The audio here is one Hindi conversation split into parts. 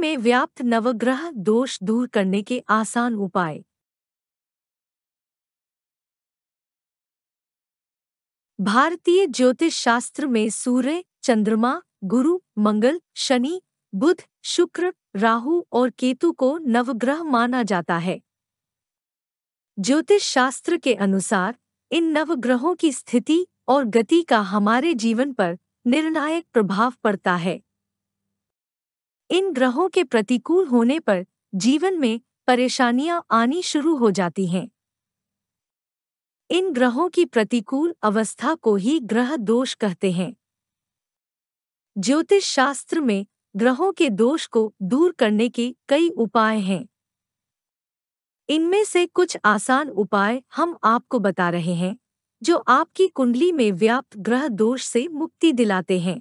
में व्याप्त नवग्रह दोष दूर करने के आसान उपाय भारतीय ज्योतिष शास्त्र में सूर्य चंद्रमा गुरु मंगल शनि बुध शुक्र राहु और केतु को नवग्रह माना जाता है ज्योतिष शास्त्र के अनुसार इन नवग्रहों की स्थिति और गति का हमारे जीवन पर निर्णायक प्रभाव पड़ता है इन ग्रहों के प्रतिकूल होने पर जीवन में परेशानियां आनी शुरू हो जाती हैं इन ग्रहों की प्रतिकूल अवस्था को ही ग्रह दोष कहते हैं ज्योतिष शास्त्र में ग्रहों के दोष को दूर करने के कई उपाय हैं इनमें से कुछ आसान उपाय हम आपको बता रहे हैं जो आपकी कुंडली में व्याप्त ग्रह दोष से मुक्ति दिलाते हैं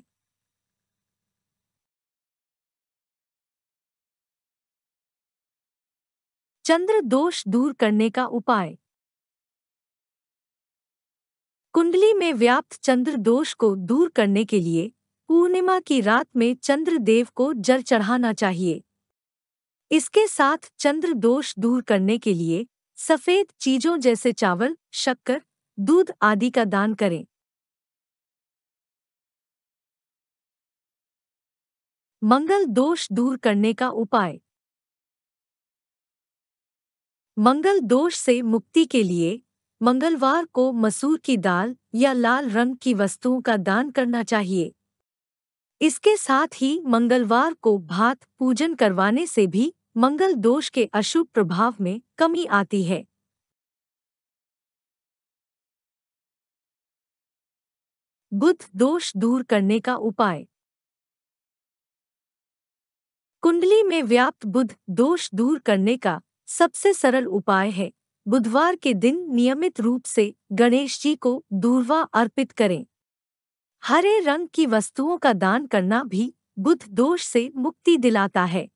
चंद्र दोष दूर करने का उपाय कुंडली में व्याप्त चंद्र दोष को दूर करने के लिए पूर्णिमा की रात में चंद्र देव को जल चढ़ाना चाहिए इसके साथ चंद्र दोष दूर करने के लिए सफेद चीजों जैसे चावल शक्कर दूध आदि का दान करें मंगल दोष दूर करने का उपाय मंगल दोष से मुक्ति के लिए मंगलवार को मसूर की दाल या लाल रंग की वस्तुओं का दान करना चाहिए इसके साथ ही मंगलवार को भात पूजन करवाने से भी मंगल दोष के अशुभ प्रभाव में कमी आती है बुध दोष दूर करने का उपाय कुंडली में व्याप्त बुध दोष दूर करने का सबसे सरल उपाय है बुधवार के दिन नियमित रूप से गणेश जी को दूरवा अर्पित करें हरे रंग की वस्तुओं का दान करना भी बुध दोष से मुक्ति दिलाता है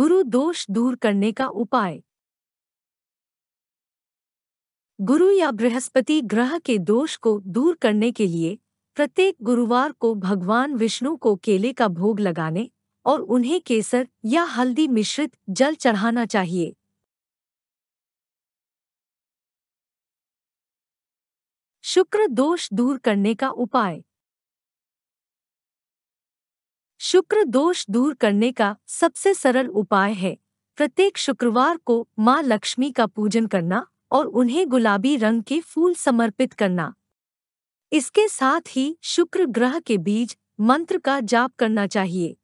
गुरु दोष दूर करने का उपाय गुरु या बृहस्पति ग्रह के दोष को दूर करने के लिए प्रत्येक गुरुवार को भगवान विष्णु को केले का भोग लगाने और उन्हें केसर या हल्दी मिश्रित जल चढ़ाना चाहिए शुक्र दोष दूर करने का उपाय शुक्र दोष दूर करने का सबसे सरल उपाय है प्रत्येक शुक्रवार को माँ लक्ष्मी का पूजन करना और उन्हें गुलाबी रंग के फूल समर्पित करना इसके साथ ही शुक्र ग्रह के बीज मंत्र का जाप करना चाहिए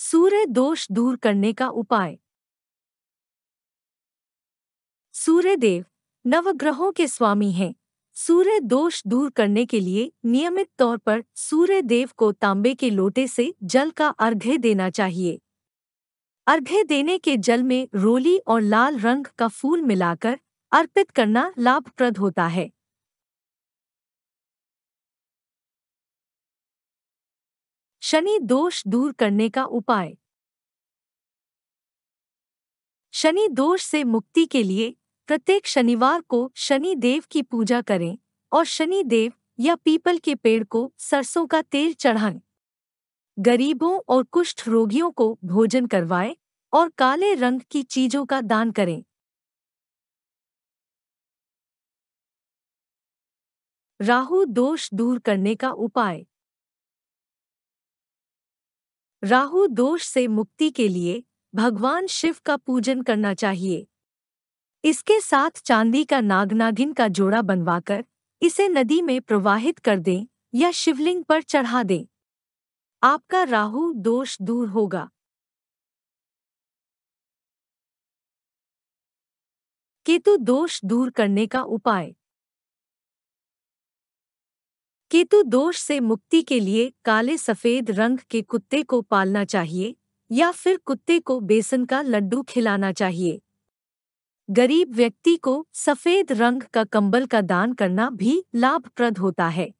सूर्य दोष दूर करने का उपाय सूर्य देव नवग्रहों के स्वामी हैं सूर्य दोष दूर करने के लिए नियमित तौर पर सूर्य देव को तांबे के लोटे से जल का अर्घ्य देना चाहिए अर्घ्य देने के जल में रोली और लाल रंग का फूल मिलाकर अर्पित करना लाभप्रद होता है शनि दोष दूर करने का उपाय शनि दोष से मुक्ति के लिए प्रत्येक शनिवार को शनि देव की पूजा करें और शनि देव या पीपल के पेड़ को सरसों का तेल चढ़ाएं गरीबों और कुष्ठ रोगियों को भोजन करवाएं और काले रंग की चीजों का दान करें राहु दोष दूर करने का उपाय राहु दोष से मुक्ति के लिए भगवान शिव का पूजन करना चाहिए इसके साथ चांदी का नागनागिन का जोड़ा बनवाकर इसे नदी में प्रवाहित कर दें या शिवलिंग पर चढ़ा दें आपका राहु दोष दूर होगा केतु दोष दूर करने का उपाय केतु दोष से मुक्ति के लिए काले सफेद रंग के कुत्ते को पालना चाहिए या फिर कुत्ते को बेसन का लड्डू खिलाना चाहिए गरीब व्यक्ति को सफेद रंग का कंबल का दान करना भी लाभप्रद होता है